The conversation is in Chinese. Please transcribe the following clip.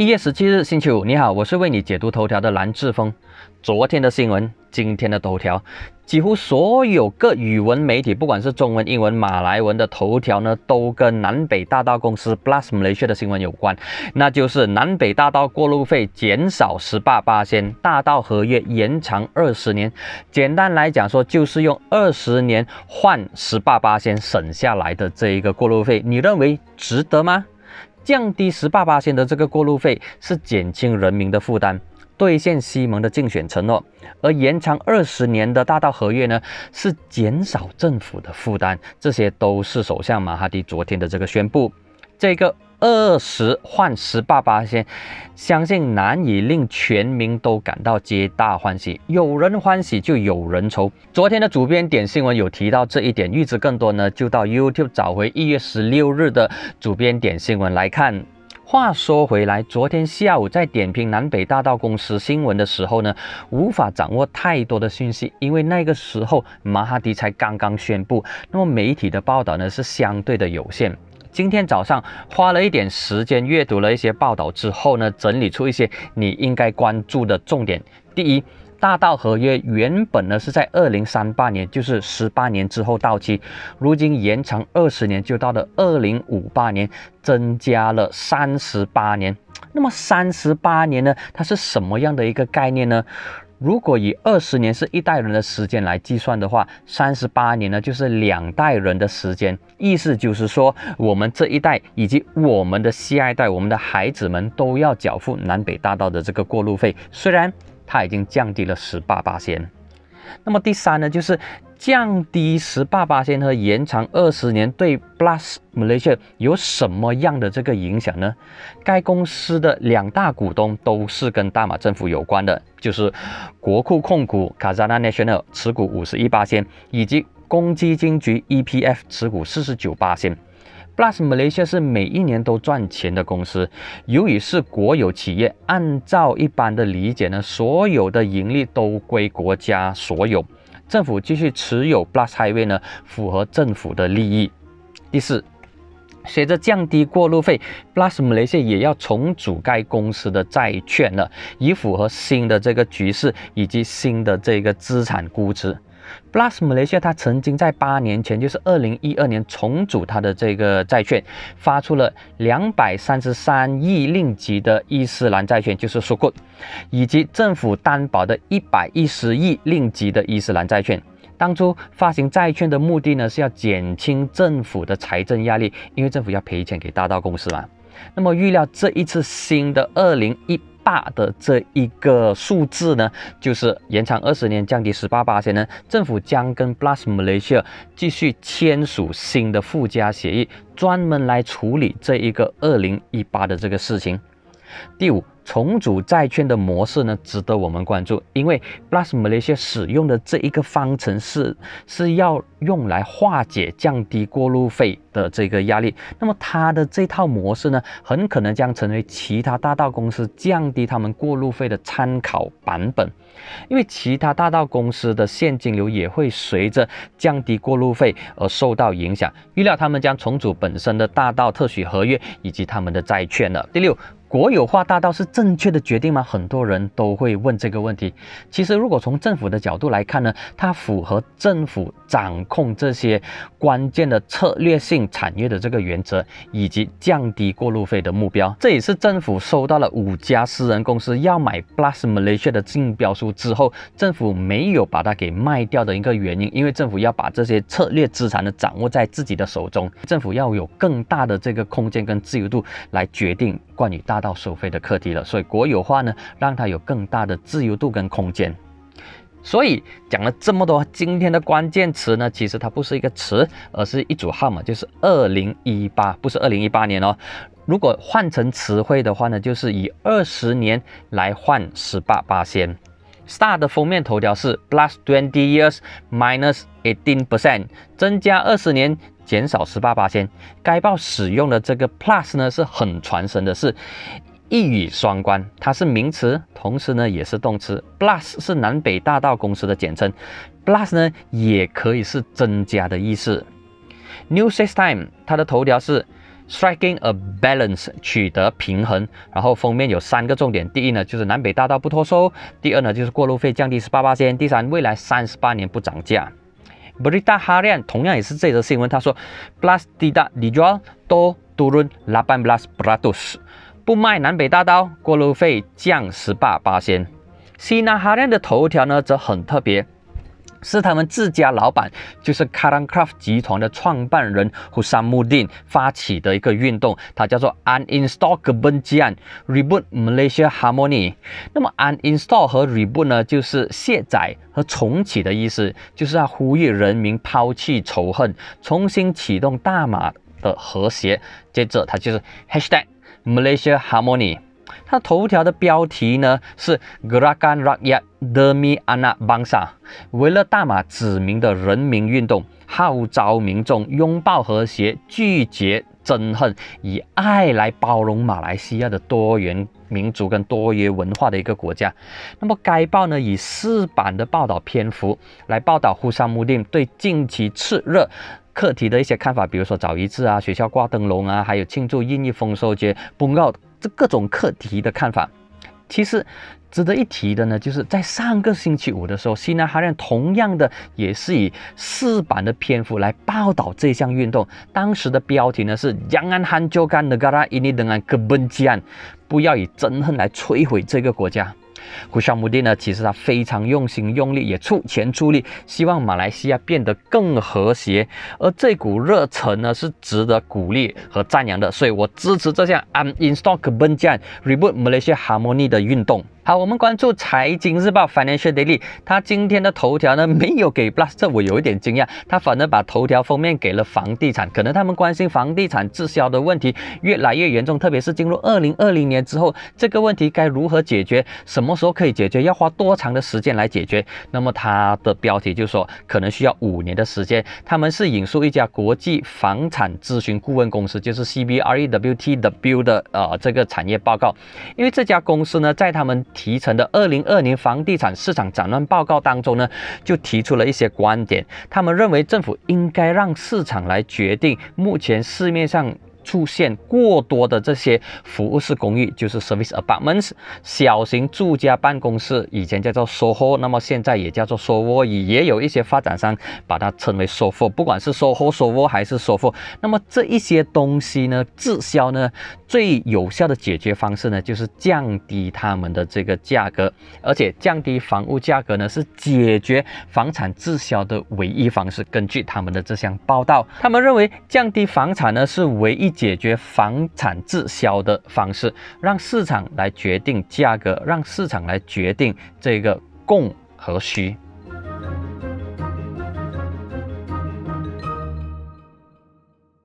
一月十七日，星期五。你好，我是为你解读头条的蓝志峰。昨天的新闻，今天的头条，几乎所有各语文媒体，不管是中文、英文、马来文的头条呢，都跟南北大道公司 Blasum 雷炫的新闻有关。那就是南北大道过路费减少十八八仙，大道合约延长二十年。简单来讲说，就是用二十年换十八八仙省下来的这一个过路费，你认为值得吗？降低十八八仙的这个过路费是减轻人民的负担，兑现西蒙的竞选承诺；而延长二十年的大道合约呢，是减少政府的负担。这些都是首相马哈蒂昨天的这个宣布。这个。二十换十八八先，相信难以令全民都感到皆大欢喜。有人欢喜就有人愁。昨天的主编点新闻有提到这一点。预知更多呢，就到 YouTube 找回一月十六日的主编点新闻来看。话说回来，昨天下午在点评南北大道公司新闻的时候呢，无法掌握太多的信息，因为那个时候马哈迪才刚刚宣布，那么媒体的报道呢是相对的有限。今天早上花了一点时间阅读了一些报道之后呢，整理出一些你应该关注的重点。第一，大道合约原本呢是在二零三八年，就是十八年之后到期，如今延长二十年，就到了二零五八年，增加了三十八年。那么三十八年呢，它是什么样的一个概念呢？如果以二十年是一代人的时间来计算的话，三十八年呢就是两代人的时间，意思就是说，我们这一代以及我们的下一代，我们的孩子们都要缴付南北大道的这个过路费，虽然它已经降低了十八八仙。那么第三呢，就是降低十八八仙和延长二十年对 Plus Malaysia 有什么样的这个影响呢？该公司的两大股东都是跟大马政府有关的，就是国库控股 k a z a n a n a t i o n a l 持股五十一八仙，以及公积金局 （EPF） 持股四十九八仙。PLUS Malaysia 是每一年都赚钱的公司，由于是国有企业，按照一般的理解呢，所有的盈利都归国家所有。政府继续持有 PLUS Highway 呢，符合政府的利益。第四，随着降低过路费，PLUS Malaysia 也要重组该公司的债券了，以符合新的这个局势以及新的这个资产估值。Plus，Malaysia 它曾经在八年前，就是二零一二年重组它的这个债券，发出了两百三十三亿令吉的伊斯兰债券，就是 Sub，以及政府担保的一百一十亿令吉的伊斯兰债券。当初发行债券的目的呢，是要减轻政府的财政压力，因为政府要赔钱给大道公司嘛。那么预料这一次新的二零一大的这一个数字呢，就是延长二十年，降低十八八险呢，政府将跟 Plasma l a s i r 继续签署新的附加协议，专门来处理这一个二零一八的这个事情。第五。重组债券的模式呢，值得我们关注，因为 p l a s m y s i a 使用的这一个方程式是要用来化解降低过路费的这个压力。那么它的这套模式呢，很可能将成为其他大道公司降低他们过路费的参考版本，因为其他大道公司的现金流也会随着降低过路费而受到影响。预料他们将重组本身的大道特许合约以及他们的债券了。第六。国有化大道是正确的决定吗？很多人都会问这个问题。其实，如果从政府的角度来看呢，它符合政府掌控这些关键的策略性产业的这个原则，以及降低过路费的目标。这也是政府收到了五家私人公司要买 p l u s Malaysia 的竞标书之后，政府没有把它给卖掉的一个原因。因为政府要把这些策略资产呢掌握在自己的手中，政府要有更大的这个空间跟自由度来决定关于大。到收费的课题了，所以国有化呢，让它有更大的自由度跟空间。所以讲了这么多，今天的关键词呢，其实它不是一个词，而是一组号码，就是二零一八，不是二零一八年哦。如果换成词汇的话呢，就是以二十年来换十八八仙。Star 的封面头条是 Plus Twenty Years Minus Eighteen Percent，增加二十年。减少十八八千，该报使用的这个 plus 呢是很传神的，是一语双关，它是名词，同时呢也是动词。plus 是南北大道公司的简称，plus 呢也可以是增加的意思。n e w s i x Time 它的头条是 striking a balance 取得平衡，然后封面有三个重点，第一呢就是南北大道不脱收，第二呢就是过路费降低十八八千，第三未来三十八年不涨价。Berita Harian 同样也是这则新闻，他说 p l a s d i d a dijual, to turun l a 8 a n bratus，l a s 不卖南北大刀，过路费降十八八仙。Sina a h r 南哈联的头条呢则很特别。是他们自家老板，就是 k a r a n Craft 集团的创办人胡 d i n 发起的一个运动，它叫做 Uninstall g e b e n j i a n r e b u o t Malaysia Harmony。那么 Uninstall 和 r e b u o t 呢，就是卸载和重启的意思，就是要呼吁人民抛弃仇恨，重新启动大马的和谐。接着，它就是 Hashtag Malaysia Harmony。它头条的标题呢是 “Gerakan Rakyat Demi Anak Bangsa”，为了大马子民的人民运动，号召民众拥抱和谐，拒绝憎恨，以爱来包容马来西亚的多元民族跟多元文化的一个国家。那么该报呢以四版的报道篇幅来报道，呼沙穆丁对近期炽热。课题的一些看法，比如说找一次啊，学校挂灯笼啊，还有庆祝印尼丰收节、公告这各种课题的看法。其实值得一提的呢，就是在上个星期五的时候，西纳哈亮同样的也是以四版的篇幅来报道这项运动。当时的标题呢是“雅安汉就干的嘎拉印尼雅安根本讲，不要以憎恨来摧毁这个国家”。胡少武弟呢，其实他非常用心用力，也出钱出力，希望马来西亚变得更和谐，而这股热忱呢是值得鼓励和赞扬的，所以我支持这项 I'm in s t a l c k Benjain reboot Malaysia harmony 的运动。好，我们关注《财经日报》Financial Daily，他今天的头条呢没有给 plus，这我有一点惊讶，他反而把头条封面给了房地产，可能他们关心房地产滞销的问题越来越严重，特别是进入二零二零年之后，这个问题该如何解决，什么时候可以解决，要花多长的时间来解决？那么他的标题就说可能需要五年的时间，他们是引述一家国际房产咨询顾问公司，就是 CBREWT w 的呃这个产业报告，因为这家公司呢在他们。提成的《二零二零房地产市场展望报告》当中呢，就提出了一些观点。他们认为政府应该让市场来决定，目前市面上。出现过多的这些服务式公寓，就是 service apartments，小型住家办公室，以前叫做 soho，那么现在也叫做 soho，也也有一些发展商把它称为 soho。不管是 soho、soho 还是 soho，那么这一些东西呢滞销呢，最有效的解决方式呢就是降低他们的这个价格，而且降低房屋价格呢是解决房产滞销的唯一方式。根据他们的这项报道，他们认为降低房产呢是唯一。解决房产滞销的方式，让市场来决定价格，让市场来决定这个供和需。